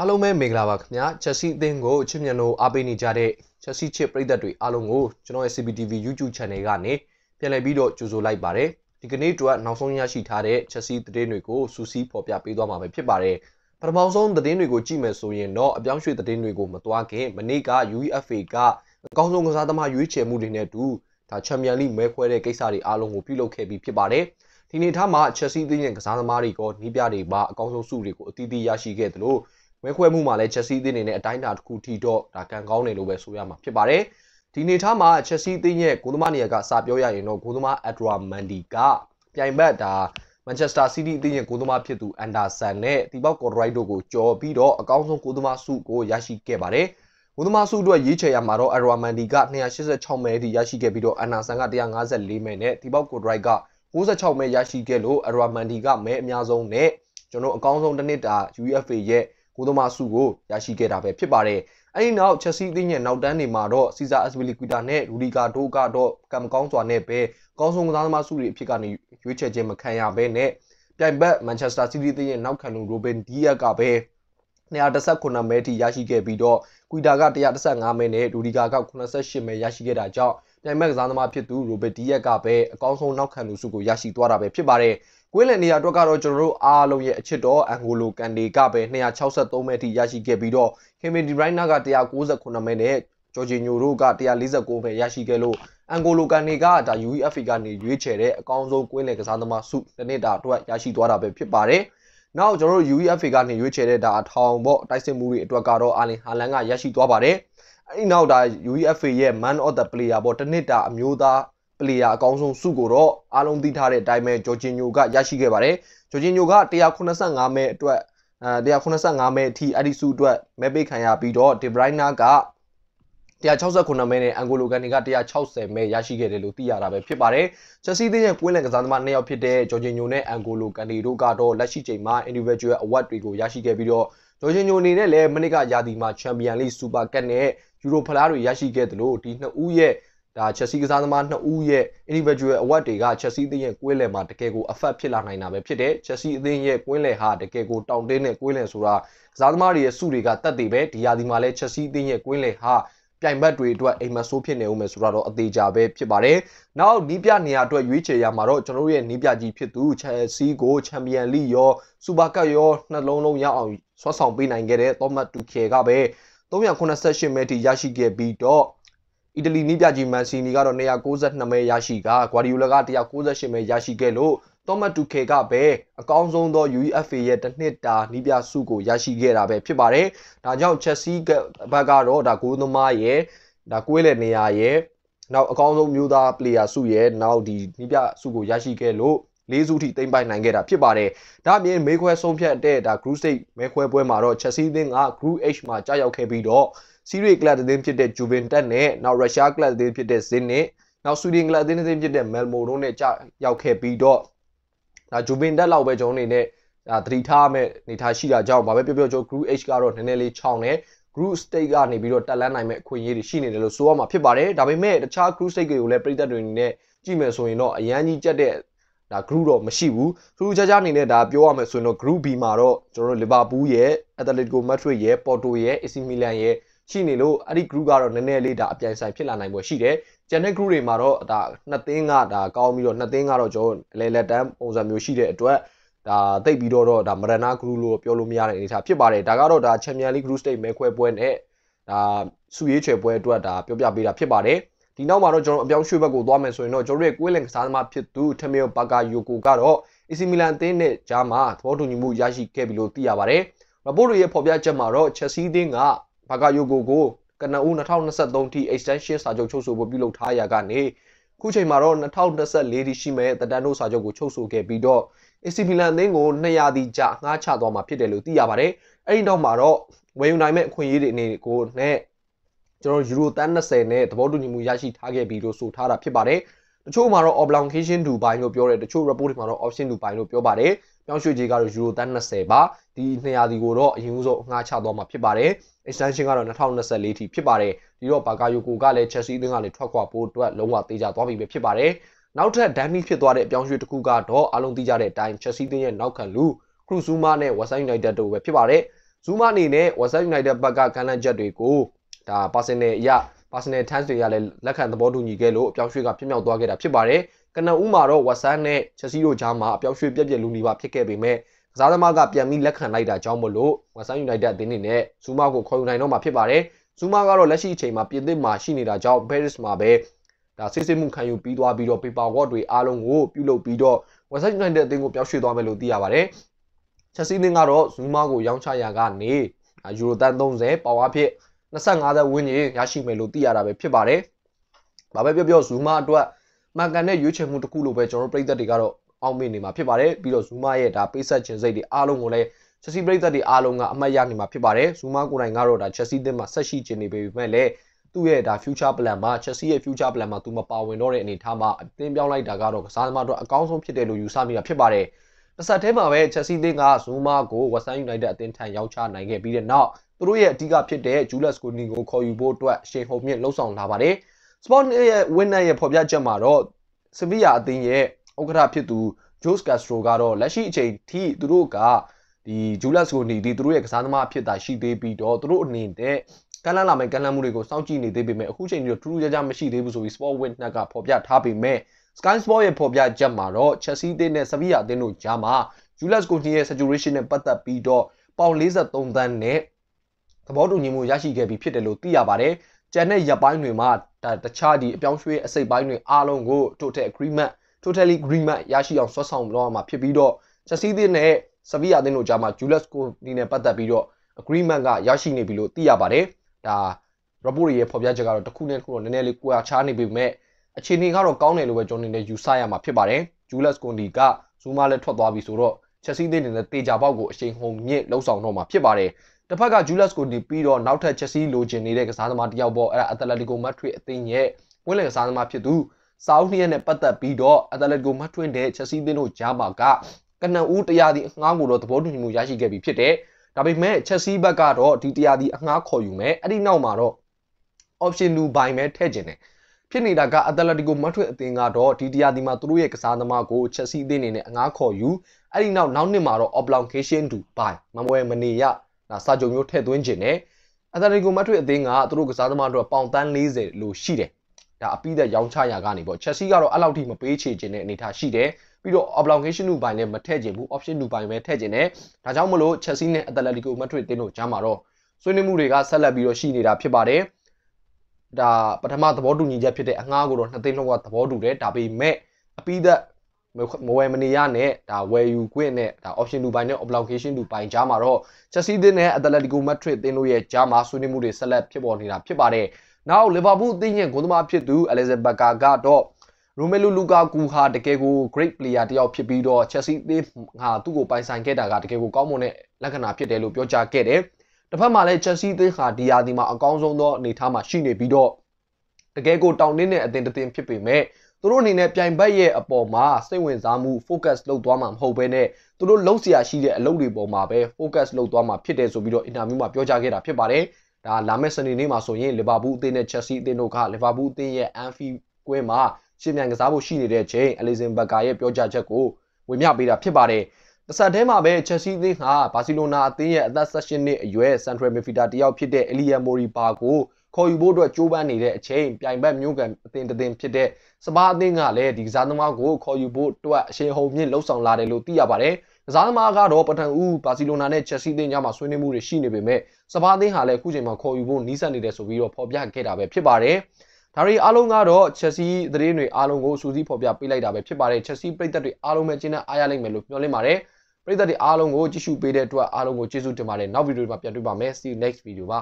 အားလုံးပဲမင်္ဂလာပါခင်ဗျာချက်စီအသင်းကိုချစ်မြတ်လို့အားပေးနေကြတဲ့ချက်စီချစ်ပရိသတ်တွေအားလုံးကိုကျွန်တော်ရဲ့ CPTV YouTube Channel ကနေပြန်လည်ပြီးတော့ကြိုဆိုလိုက်ပါတယ်ဒီကနေ့တော့နောက်ဆုံးရရှိထားတဲ့ချက်စီသတင်းတွေကိုစူးစီးဖော်ပြပေးသွားမှာပဲဖြစ်ပါတယ်ပထမဆုံးသတင်းတွေကိုကြည့်မယ်ဆိုရင်တော့အပြောင်းရွှေ့သတင်းတွေကိုမတွားခင်မနေ့က UEFA ကအကောင်းဆုံးကစားသမားရွေးချယ်မှုတွေနဲ့အတူဒါ Champions League မဲခွဲတဲ့ကိစ္စတွေအားလုံးကိုပြုလုပ်ခဲ့ပြီးဖြစ်ပါတယ်ဒီနေ့ထားမှာ Chelsea သင်းရဲ့ကစားသမားတွေကနီးပြတွေပါအကောင်းဆုံးစုတွေကိုအသီးသီးရရှိခဲ့သလို့မဲခွဲမှုမှာလည်း Chelsea အသင်းအနေနဲ့အတိုင်းအတာတစ်ခုထိတော့ဒါကံကောင်းတယ်လို့ပဲဆိုရမှာဖြစ်ပါတယ်ဒီနေထားမှာ Chelsea အသင်းရဲ့ဂိုးသမားနေရာကစပြောရရင်တော့ဂိုးသမား Adra Mendy ကပြိုင်ဘက်ဒါ Manchester City အသင်းရဲ့ဂိုးသမားဖြစ်သူ Anderson နဲ့တီပေါက် Corridor ကိုကျော်ပြီးတော့အကောင်းဆုံးဂိုးသမားဆုကိုရရှိခဲ့ပါတယ်ဂိုးသမားဆုအတွက်ရေးချယ်ရမှာတော့ Adra Mendy က286မဲအထိရရှိခဲ့ပြီးတော့ Anderson က154မဲနဲ့တီပေါက် Corridor က96မဲရရှိခဲ့လို့ Adra Mendy ကမဲအများဆုံးနဲ့ကျွန်တော်အကောင်းဆုံးတစ်နှစ်တာ UEFA ရဲ့ဂိုးသမားအစုကိုရရှိခဲ့တာပဲဖြစ်ပါတယ်။အဲဒီနောက်ချက်စီအသင်းရဲ့နောက်တန်းတွေမှာတော့စီဇာအက်စပီလီကွီတာနဲ့ရူဒီကာဒိုကတော့ကံမကောင်းစွာနဲ့ပဲကောင်းဆုံးကစားသမားစုတွေအဖြစ်ကနေရွေးချယ်ခြင်းမခံရဘဲနဲ့ပြိုင်ဘက်မန်ချက်စတာစီးတီးရဲ့နောက်ခံလူရိုဘင်ဒီယက်ကပဲ219မဲထိရရှိခဲ့ပြီးတော့ကွီတာက115မဲနဲ့ဒူဒီကာက88မဲရရှိခဲ့တာကြောင့်ပြိုင်ဘက်ကစားသမားဖြစ်သူရိုဘင်ဒီယက်ကပဲအကောင်းဆုံးနောက်ခံလူစုကိုရရှိသွားတာပဲဖြစ်ပါတယ်။ကွင်းလယ်နေရာအတွက်ကတော့ကျွန်တော်တို့အားလုံးရဲ့အချစ်တော်အန်ဂိုလိုကန်ဒီကပဲ263မဲအထိရရှိခဲ့ပြီးတော့ခင်မင်ဒီရိုင်းနာက169မဲနဲ့ဂျော်ဂျီညိုတို့က149ပဲရရှိခဲ့လို့အန်ဂိုလိုကန်နေကဒါ UEFA ကနေရွေးချယ်တဲ့အကောင်းဆုံးကွင်းလယ်ကစားသမားဆုတစ်နှစ်တာအတွက်ရရှိသွားတာပဲဖြစ်ပါတယ်။နောက်ကျွန်တော်တို့ UEFA ကနေရွေးချယ်တဲ့ဒါအထောင်ပေါ့တိုက်စစ်မှုတွေအတွက်ကတော့အာလင်ဟာလန်ကရရှိသွားပါတယ်။အဲဒီနောက်ဒါ UEFA ရဲ့ Man of the Player ပေါ့တစ်နှစ်တာအမျိုးသား player အကောင်းဆုံးဆုကိုတော့အားလုံးသိထားတဲ့အတိုင်းပဲဂျော်ဂျင်ညိုကရရှိခဲ့ပါတယ်ဂျော်ဂျင်ညိုက195မဲအတွက်အဲ195မဲအထိအဲ့ဒီဆုအတွက်မဲပေးခံရပြီးတော့ De Bruyne က169မဲနဲ့အန်ဂိုလိုကန်နီက160မဲရရှိခဲ့တယ်လို့သိရတာပဲဖြစ်ပါတယ်။ချက်စီးသင်းရဲ့ကွင်းလန်ကစားသမားနှစ်ယောက်ဖြစ်တဲ့ဂျော်ဂျင်ညိုနဲ့အန်ဂိုလိုကန်နီတို့ကတော့လက်ရှိချိန်မှာ individual award တွေကိုရရှိခဲ့ပြီးတော့ဂျော်ဂျင်ညိုအနေနဲ့လည်းမနစ်ကရာသီမှာ Champions League Super Cup နဲ့ Euro ဖလားတွေရရှိခဲ့တယ်လို့ဒီနှစ်ဦးရဲ့ဒါ Chelsea ကစားသမား2ဦးရဲ့ individual award တွေက Chelsea အသင်းရဲ့ကွင်းလယ်မှာတကယ်ကို affect ဖြစ်လာနိုင်တာပဲဖြစ်တယ်။ Chelsea အသင်းရဲ့ကွင်းလယ်ဟာတကယ်ကိုတောင့်တင်းတဲ့ကွင်းလယ်ဆိုတာကစားသမားတွေရဲ့စုတွေကတက်တည်ပဲဒီရာဒီမှာလဲ Chelsea အသင်းရဲ့ကွင်းလယ်ဟာပြိုင်ဘက်တွေအတွက်အိမ်မဆိုးဖြစ်နေဦးမယ်ဆိုတော့အသေးချာပဲဖြစ်ပါတယ်။နောက်နီးပြနေရာအတွက်ရွေးချယ်ရမှာတော့ကျွန်တော်ရဲ့နီးပြကြီးဖြစ်သူ Chelsea ကို Champion League ရော Super Cup ရောနှလုံးလုံးရအောင်ဆွတ်ဆောင်ပေးနိုင်ခဲ့တဲ့ Thomas Tuchel ကပဲ388မဲထိရရှိခဲ့ပြီးတော့အီတလီနီးပြကြီးမန်စီနီကတော့192မဲရရှိကဂွာဒီယိုလာက198မဲရရှိခဲ့လို့တောမတ်တူခေကပဲအကောင်းဆုံးသော UEFA ရဲ့တစ်နှစ်တာနီးပြစုကိုရရှိခဲ့တာပဲဖြစ်ပါတယ်။ဒါကြောင့် Chelsea ဘက်ကတော့ဒါဂိုးသမားရဲ့ဒါကွေးလေနေရာရဲ့နောက်အကောင်းဆုံးမျိုးသား player စုရဲ့နောက်ဒီနီးပြစုကိုရရှိခဲ့လို့လေးစုထိတိမ့်ပိုင်နိုင်ခဲ့တာဖြစ်ပါတယ်။ဒါအပြင်မေခွဲဆုံးဖြတ်တဲ့ဒါ Group Stage မေခွဲပွဲမှာတော့ Chelsea အသင်းက Group H မှာကြာရောက်ခဲ့ပြီးတော့စီးရီးကလပ်အသင်းဖြစ်တဲ့ဂျူဗင်တက်နဲ့နောက်ရုရှားကလပ်အသင်းဖြစ်တဲ့ဇင်းနဲ့နောက်ဆွီဒင်ကလပ်အသင်းအသင်းဖြစ်တဲ့မယ်လ်မိုတို့နဲ့ရောက်ခဲ့ပြီးတော့ဒါဂျူဗင်တက်လောက်ပဲကျွန်တော်အနေနဲ့ဒါသတိထားမဲ့နေထားရှိတာကြောင့်ဘာပဲပြောပြောကျွန်တော် Group H ကတော့နည်းနည်းလေးခြောင်တယ် group state ကနေပြီးတော့တက်လန်းနိုင်မဲ့အခွင့်အရေးတွေရှိနေတယ်လို့ဆိုရမှာဖြစ်ပါတယ်ဒါပေမဲ့တခြား group state တွေကိုလည်းပြည်သက်တွေအနေနဲ့ကြည့်မယ်ဆိုရင်တော့အရန်ကြီးကြက်တဲ့ဒါ group တော့မရှိဘူးသူတို့ကြကြအနေနဲ့ဒါပြောရမယ်ဆိုရင်တော့ group B မှာတော့ကျွန်တော်တို့ Liverpool ရဲ့ Atletico Madrid ရဲ့ Porto ရဲ့ AC Milan ရဲ့ရှိနေလို့အဲ့ဒီ group ကတော့နည်းနည်းလေးဒါအပြိုင်ဆိုင်ဖြစ်လာနိုင်ပွဲရှိတယ်ကျန်တဲ့ group တွေမှာတော့ဒါနှစ်သင်းကဒါကောင်းပြီးတော့နှစ်သင်းကတော့ကျွန်တော်လေလက်တန်းပုံစံမျိုးရှိတဲ့အတွက်ဒါတိတ်ပြီးတော့ဒါမရဏ group လို့ပြောလို့မရတဲ့အနေအထားဖြစ်ပါတယ်ဒါကတော့ဒါ Champion League group stage မဲခွဲပွဲနဲ့ဒါစုရွေးချယ်ပွဲအတွက်ဒါပြောပြပေးတာဖြစ်ပါတယ်ဒီနောက်မှာတော့ကျွန်တော်အပြောင်းရွှေ့ဘက်ကိုသွားမယ်ဆိုရင်တော့ကျွန်တော်ရဲ့ကိုယ်လင်ကစားသမားဖြစ်သူထမီယိုဘာကာယိုကိုကတော့ AC Milan အသင်းနဲ့ကြားမှာသဘောတူညီမှုရရှိခဲ့ပြီလို့သိရပါတယ် report ရဲ့ဖော်ပြချက်မှာတော့ Chelsea အသင်းကဘာကယိုကိုကိုကနအူး2023ထိ extension စာချုပ်ချုပ်ဆိုဖို့ပြုလုပ်ထားရာကနေခုချိန်မှာတော့2024ဒီရှိမဲ့တတန်တို့စာချုပ်ကိုချုပ်ဆိုခဲ့ပြီးတော့ AC Milan အသင်းကို200ဒီကြာငှားချသွားမှာဖြစ်တယ်လို့သိရပါတယ်။အဲ့ဒီနောက်မှာတော့ဝယ်ယူနိုင်မဲ့အခွင့်အရေးတွေအနေကိုနဲ့ကျွန်တော်ယူရိုတန်း20နဲ့သဘောတူညီမှုရရှိထားခဲ့ပြီးလို့ဆိုထားတာဖြစ်ပါတယ်။တချို့မှာတော့ obligation to buy လို့ပြောတယ်တချို့ report တွေမှာတော့ option to buy လို့ပြောပါတယ်ပြောင်းရွှေ့ကြေးကတော့ယူရိုတန်း20ပါဒီ200ဒီကိုတော့အရင်ဆုံးအငှားချသွားမှာဖြစ်ပါတယ် extension ကတော့2024ထိဖြစ်ပါတယ်ဒီတော့ဘာကာယိုကိုကလည်း Chelsea အသင်းကလည်းထွက်ခွာဖို့အတွက်လုံးဝတေးကြသွားပြီပဲဖြစ်ပါတယ်နောက်ထပ် damage ဖြစ်သွားတဲ့အပြောင်းရွှေ့တစ်ခုကတော့အလုံးသိကြတဲ့အတိုင်း Chelsea အသင်းရဲ့နောက်ခံလူ Cruz Zuma နဲ့ West Ham United တို့ပဲဖြစ်ပါတယ် Zuma အနေနဲ့ West Ham United ဘက်ကကမ်းလှမ်းချက်တွေကိုဒါ personal အရာ personal terms တွေကလည်းလက်ခံသဘောတူညီခဲ့လို့အပြောင်းရွှေ့ကပြင်းပြောက်သွားခဲ့တာဖြစ်ပါတယ်။ကနဦးမှာတော့ Watson နဲ့ Chelsea တို့ကြားမှာအပြောင်းရွှေ့ပြက်ပြက်လူနေပါဖြစ်ခဲ့ပေမဲ့ကစားသမားကပြန်ပြီးလက်ခံလိုက်တာကြောင့်မလို့ Watson United အသင်းအနေနဲ့ဇူမာကိုခေါ်ယူနိုင်တော့မှာဖြစ်ပါတယ်။ဇူမာကတော့လက်ရှိအချိန်မှာပြင်သစ်မှာရှိနေတာကြောင့် Paris မှာပဲဒါစစ်စစ်မှုခံယူပြီးသွားပြီးတော့ paperwork တွေအားလုံးကိုပြုလုပ်ပြီးတော့ Watson United အသင်းကိုပြောင်းရွှေ့သွားမယ်လို့သိရပါတယ်။ Chelsea အသင်းကတော့ဇူမာကိုရောင်းချရာကနေယူရိုတန်30ပေါင်အဖြစ်25သက်ဝန်းကျင်ရရှိမယ်လို့သိရတာပဲဖြစ်ပါတယ်။ဘာပဲပြောပြော Zoom အတွက်မှန်ကန်တဲ့ရွေးချယ်မှုတစ်ခုလို့ပဲကျွန်တော်တို့ပြည်သက်တွေကတော့အောင်မြင်နေမှာဖြစ်ပါတယ်။ပြီးတော့ Zoom ရဲ့ဒါပိတ်ဆက်ခြင်းစိတ်တွေအားလုံးကိုလည်း Chelsea ပြည်သက်တွေအားလုံးကအမှတ်ရနေမှာဖြစ်ပါတယ်။ Zoom ကိုယ်တိုင်ကတော့ဒါ Chelsea သင်းမှာဆက်ရှိခြင်းနေပေမဲ့လည်းသူ့ရဲ့ဒါ future plan မှာ Chelsea ရဲ့ future plan မှာသူမပါဝင်တော့တဲ့အနေအထားမှာအသင်းပြောင်းလိုက်တာကတော့ကစားသမားတို့အကောင်းဆုံးဖြစ်တယ်လို့ယူဆမိတာဖြစ်ပါတယ်။တစ်ဆက်တည်းမှာပဲ Chelsea သင်းက Zouma ကို West Ham United အသင်းထံရောက်ချနိုင်ခဲ့ပြီးတဲ့နောက်သူတို့ရဲ့အဓိကဖြစ်တဲ့ Julius Kouni ကိုခေါ်ယူဖို့အတွက်ရှေ့ဟုံမြင့်လှုပ်ဆောင်လာပါတယ်။ Sport ရဲ့ Winner ရဲ့ဖော်ပြချက်မှာတော့ Sevilla အသင်းရဲ့ဥက္ကဋ္ဌဖြစ်သူ Jose Castro ကတော့လက်ရှိအချိန်ထိသူတို့ကဒီ Julius Kouni ဒီသူတို့ရဲ့ကစားသမားဖြစ်တာရှိသေးပြီးတော့သူတို့အနေနဲ့ကမ်းလှမ်းလာမယ့်ကမ်းလှမ်းမှုတွေကိုစောင့်ကြည့်နေသေးပေမဲ့အခုချိန်ထိတော့ထူးထူးခြားခြားမရှိသေးဘူးဆိုပြီး Sport Witness ကဖော်ပြထားပေမဲ့ Sky Sport ရဲ့ဖော်ပြချက်မှာတော့ Chelsea အသင်းနဲ့ Sevilla အသင်းတို့ကြားမှာ Jules Kounti ရဲ့ saturation နဲ့ပတ်သက်ပြီးတော့ပေါင်53သန်းနဲ့သဘောတူညီမှုရရှိခဲ့ပြီးဖြစ်တယ်လို့သိရပါတယ်။ကျန်တဲ့ရပ်ပိုင်းတွေမှာတခြားဒီအပြောင်းရွှေ့အစိတ်ပိုင်းတွေအားလုံးကို total agreement totally agreement ရရှိအောင်ဆွတ်ဆောင်တော့မှာဖြစ်ပြီးတော့ Chelsea အသင်းနဲ့ Sevilla အသင်းတို့ကြားမှာ Jules Kounti နဲ့ပတ်သက်ပြီးတော့ agreement ကရရှိနေပြီလို့သိရပါတယ်။ဒါ report တွေရဲ့ဖော်ပြချက်ကတော့တစ်ခုနဲ့တစ်ခုတော့နည်းနည်းလေးကွာခြားနေပေမဲ့အခြေအနေကတော့ကောင်းတယ်လို့ပဲကျွန်တော်နေယူဆရမှာဖြစ်ပါတယ်ဂျူလက်စ်ကွန်ဒီကဇူမာလည်းထွက်သွားပြီဆိုတော့ချက်စီးသေးနေတဲ့တေချာပေါက်ကိုအချိန်ဟုန်မြင့်လှုပ်ဆောင်တော့မှာဖြစ်ပါတယ်တစ်ဖက်ကဂျူလက်စ်ကိုဒီပြီးတော့နောက်ထပ်ချက်စီးလိုချင်နေတဲ့ကစားသမားတယောက်ပေါ့အဲ့ဒါအက်တလက်တီကိုမက်ဒရစ်အသင်းရဲ့ဝင်လည်ကစားသမားဖြစ်သူစာအုပ်နှစ်ရက်နဲ့ပတ်သက်ပြီးတော့အက်တလက်တီကိုမက်ဒရစ်နဲ့ချက်စီးသင်းတို့ကြားမှာကကနန်ဦးတရားဒီအငှားကိုတော့သဘောတူညီမှုရရှိခဲ့ပြီဖြစ်တယ်ဒါပေမဲ့ချက်စီးဘက်ကတော့ဒီတရားဒီအငှားခေါ်ယူမယ်အဲ့ဒီနောက်မှာတော့ option 2 buy ပဲထည့်ကျင်တယ်ဖြစ်နေတာကအက်တလက်တီကိုမတ်ထွေအသင်းကတော့ဒီတရားဒီမှာသူတို့ရဲ့ကစားသမားကိုချက်စီအသင်းနေနဲ့အငားခေါ်ယူအဲ့ဒီနောက်နောက်နှစ်မှာတော့ obligation to buy မမွဲမနေရဒါစာချုပ်မျိုးထည့်သွင်းခြင်းနဲ့အက်တလက်တီကိုမတ်ထွေအသင်းကသူတို့ကစားသမားတို့ပေါင်တန်း40လို့ရှိတယ်ဒါအပြီးသက်ရောင်းချရာကနေပေါ့ချက်စီကတော့အဲ့လောက်ထိမပေးချေခြင်းနဲ့အနေထားရှိတယ်ပြီးတော့ obligation to buy နဲ့မထည့်ခြင်းဘူး option to buy ပဲထည့်ခြင်းနဲ့ဒါကြောင့်မလို့ချက်စီနဲ့အက်တလက်တီကိုမတ်ထွေအသင်းတို့ကြားမှာတော့ဆွေးနွေးမှုတွေကဆက်လက်ပြီးတော့ရှိနေတာဖြစ်ပါတယ်။ဒါပထမသဘောတူညီချက်ဖြစ်တဲ့အငှားကိုတော့နှစ်သိန်းလောက်ကသဘောတူတယ်ဒါပေမဲ့အပြီးသက်မဝယ်မနေရနဲ့ဒါဝယ်ယူခွင့်နဲ့ဒါ option တူပိုင်းနဲ့ obligation တူပိုင်းကြားမှာတော့ Chelsea သင်းနဲ့ Atletico Madrid သင်းတို့ရဲ့ကြားမှာဆွေးနွေးမှုတွေဆက်လက်ဖြစ်ပေါ်နေတာဖြစ်ပါတယ်။နောက် Liverpool သင်းရဲ့ဂိုးသမားဖြစ်သူ Alexander Baka ကတော့ Romelu Lukaku ဟာတကယ်ကို great player တယောက်ဖြစ်ပြီးတော့ Chelsea သင်းဟာသူ့ကိုပိုင်ဆိုင်ခဲ့တာကတကယ်ကိုကောင်းမွန်တဲ့လက္ခဏာဖြစ်တယ်လို့ပြောကြားခဲ့တယ်။တစ်ဖက်မှာလည်း Chelsea သင်းဟာဒီရာသီမှာအကောင်းဆုံးသောအနေအထားမှာရှိနေပြီးတော့တကယ်ကိုတောင်းတင်းတဲ့အသင်းတစ်သင်းဖြစ်ပေမဲ့သူတို့အနေနဲ့ပြိုင်ဘက်ရဲ့အပေါ်မှာစိတ်ဝင်စားမှု focus လုပ်သွားမှာမဟုတ်ဘဲနဲ့သူတို့လုံးစရာရှိတဲ့အလုပ်တွေပေါ်မှာပဲ focus လုပ်သွားမှာဖြစ်တယ်ဆိုပြီးတော့အင်တာဗျူးမှာပြောကြားခဲ့တာဖြစ်ပါတယ်။ဒါလာမယ့်စနေနေ့မှာဆိုရင်လီဗာပူးအသင်းနဲ့ Chelsea အသင်းတို့ကလီဗာပူးအသင်းရဲ့ Anfield ကွင်းမှာရှင်းပြန်ကစားဖို့ရှိနေတဲ့အချိန်အလီဇင်ဘက်ကာရဲ့ပြောကြားချက်ကိုဝင်ပြပေးတာဖြစ်ပါတယ်။တစက်ထဲမှာပဲ Chelsea အသင်းဟာ Barcelona အသင်းရဲ့အသက်16နှစ်အရွယ် Central Midfielder တယောက်ဖြစ်တဲ့ Ilya Moriba ကိုခေါ်ယူဖို့အတွက်ကြိုးပမ်းနေတဲ့အချိန်ပြိုင်ဘက်မျိုးကန်အသင်းတစ်သင်းဖြစ်တဲ့စပါးအသင်းကလည်းဒီကစားသမားကိုခေါ်ယူဖို့အတွက်အရှင်ဟုန်မြင့်လှုပ်ဆောင်လာတယ်လို့သိရပါတယ်။ကစားသမားကတော့ပထမဦးဘာစီလိုနာနဲ့ချက်စီအသင်းကြားမှာဆွေးနွေးမှုတွေရှိနေပေမဲ့စပါးအသင်းဟာလည်းအခုချိန်မှာခေါ်ယူဖို့နီးစပ်နေတယ်ဆိုပြီးတော့ဖော်ပြခဲ့တာပဲဖြစ်ပါတယ်။ဒါရီအားလုံးကတော့ Chelsea သတင်းတွေအားလုံးကိုစူးစီးဖော်ပြပေးလိုက်တာပဲဖြစ်ပါတယ်။ Chelsea ပြည်သက်တွေအားလုံးပဲကျင်းနဲ့အားရလိမ့်မယ်လို့မျှော်လင့်ပါတယ်။ပရိသတ်တွေအားလုံးကိုကြည့်ရှုပေးတဲ့အတွက်အားလုံးကိုကျေးဇူးတင်ပါတယ်နောက်ဗီဒီယိုမှာပြန်တွေ့ပါမယ် see you next video ပါ